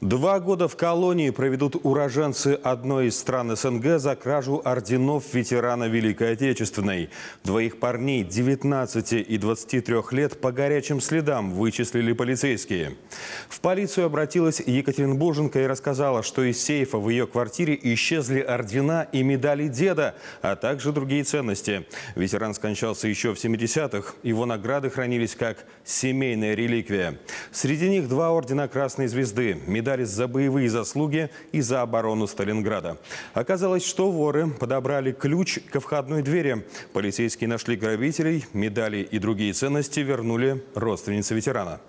Два года в колонии проведут уроженцы одной из стран СНГ за кражу орденов ветерана Великой Отечественной. Двоих парней 19 и 23 лет по горячим следам вычислили полицейские. В полицию обратилась Екатеринбурженко и рассказала, что из сейфа в ее квартире исчезли ордена и медали деда, а также другие ценности. Ветеран скончался еще в 70-х. Его награды хранились как семейная реликвия. Среди них два ордена Красной Звезды – Гайдаре за боевые заслуги и за оборону Сталинграда. Оказалось, что воры подобрали ключ ко входной двери. Полицейские нашли грабителей, медали и другие ценности вернули родственнице ветерана.